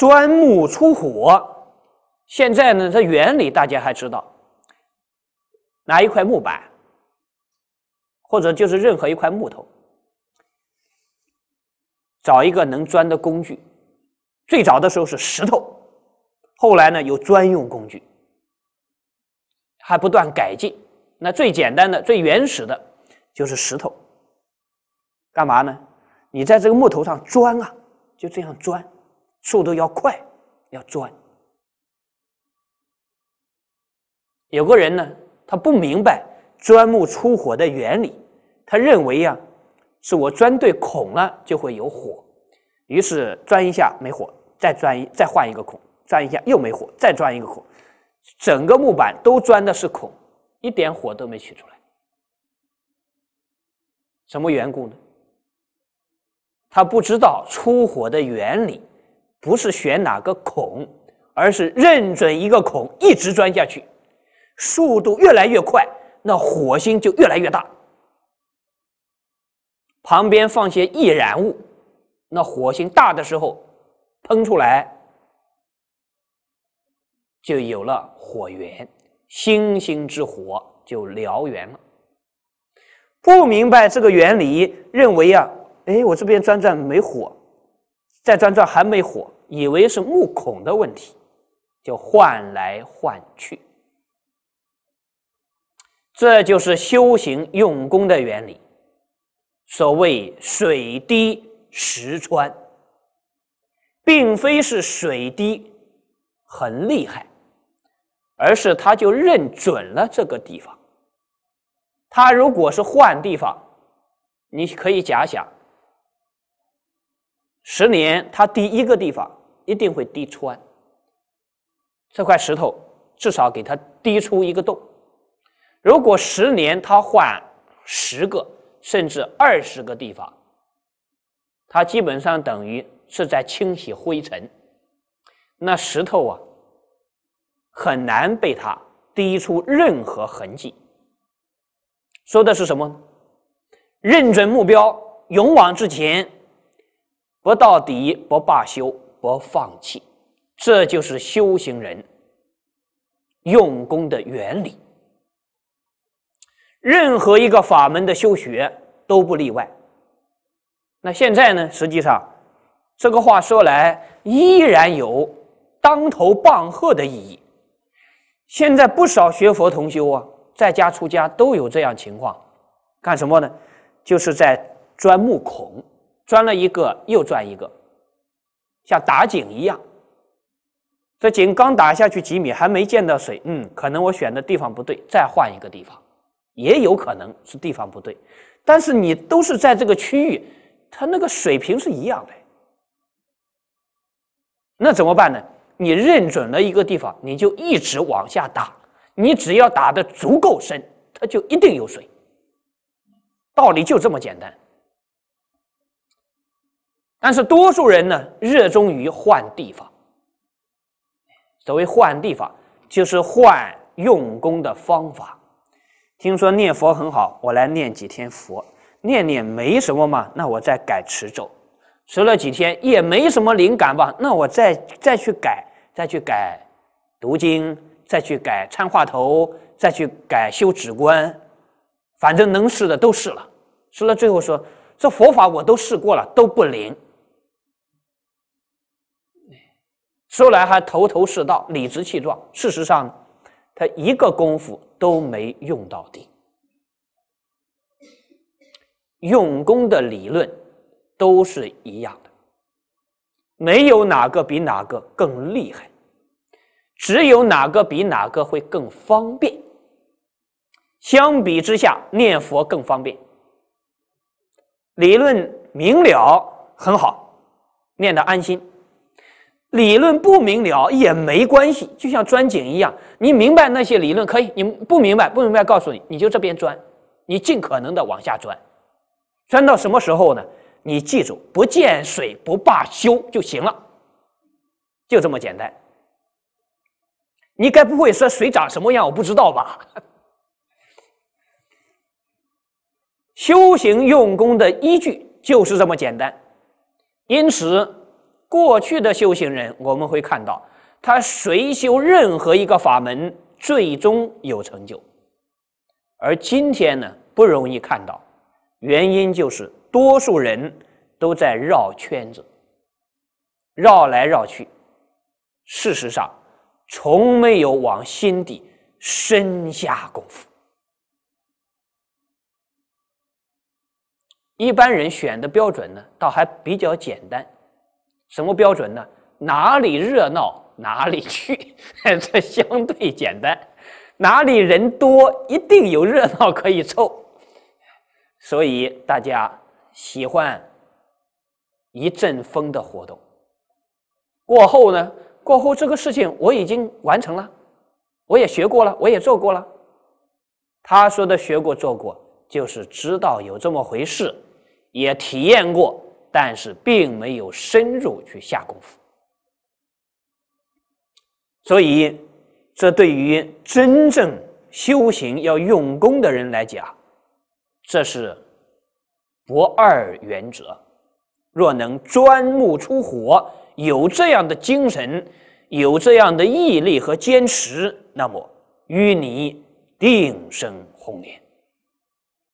钻木出火，现在呢？它原理大家还知道。拿一块木板，或者就是任何一块木头，找一个能钻的工具。最早的时候是石头，后来呢有专用工具，还不断改进。那最简单的、最原始的，就是石头。干嘛呢？你在这个木头上钻啊，就这样钻。速度要快，要钻。有个人呢，他不明白钻木出火的原理，他认为呀，是我钻对孔了就会有火，于是钻一下没火，再钻一再换一个孔，钻一下又没火，再钻一个孔，整个木板都钻的是孔，一点火都没取出来。什么缘故呢？他不知道出火的原理。不是选哪个孔，而是认准一个孔一直钻下去，速度越来越快，那火星就越来越大。旁边放些易燃物，那火星大的时候喷出来，就有了火源，星星之火就燎原了。不明白这个原理，认为呀，哎，我这边钻钻没火。再钻钻还没火，以为是木孔的问题，就换来换去。这就是修行用功的原理。所谓水滴石穿，并非是水滴很厉害，而是他就认准了这个地方。他如果是换地方，你可以假想。十年，它第一个地方一定会滴穿这块石头，至少给它滴出一个洞。如果十年它换十个，甚至二十个地方，它基本上等于是在清洗灰尘。那石头啊，很难被它滴出任何痕迹。说的是什么？认准目标，勇往直前。不到底不罢休，不放弃，这就是修行人用功的原理。任何一个法门的修学都不例外。那现在呢？实际上，这个话说来依然有当头棒喝的意义。现在不少学佛同修啊，在家出家都有这样情况，干什么呢？就是在钻木孔。钻了一个又钻一个，像打井一样。这井刚打下去几米，还没见到水。嗯，可能我选的地方不对，再换一个地方。也有可能是地方不对，但是你都是在这个区域，它那个水平是一样的。那怎么办呢？你认准了一个地方，你就一直往下打。你只要打的足够深，它就一定有水。道理就这么简单。但是多数人呢，热衷于换地方。所谓换地方，就是换用功的方法。听说念佛很好，我来念几天佛，念念没什么嘛，那我再改持咒，持了几天也没什么灵感吧，那我再再去改，再去改读经，再去改参话头，再去改修止观，反正能试的都试了，试了最后说，这佛法我都试过了，都不灵。说来还头头是道、理直气壮，事实上，他一个功夫都没用到底。用功的理论都是一样的，没有哪个比哪个更厉害，只有哪个比哪个会更方便。相比之下，念佛更方便。理论明了很好，念得安心。理论不明了也没关系，就像钻井一样，你明白那些理论可以，你不明白，不明白告诉你，你就这边钻，你尽可能的往下钻，钻到什么时候呢？你记住，不见水不罢休就行了，就这么简单。你该不会说水长什么样我不知道吧？修行用功的依据就是这么简单，因此。过去的修行人，我们会看到他随修任何一个法门，最终有成就；而今天呢，不容易看到，原因就是多数人都在绕圈子，绕来绕去，事实上从没有往心底深下功夫。一般人选的标准呢，倒还比较简单。什么标准呢？哪里热闹哪里去，这相对简单。哪里人多，一定有热闹可以凑。所以大家喜欢一阵风的活动。过后呢？过后这个事情我已经完成了，我也学过了，我也做过了。他说的“学过做过”，就是知道有这么回事，也体验过。但是并没有深入去下功夫，所以这对于真正修行要用功的人来讲，这是不二原则。若能钻木出火，有这样的精神，有这样的毅力和坚持，那么与你定生红莲。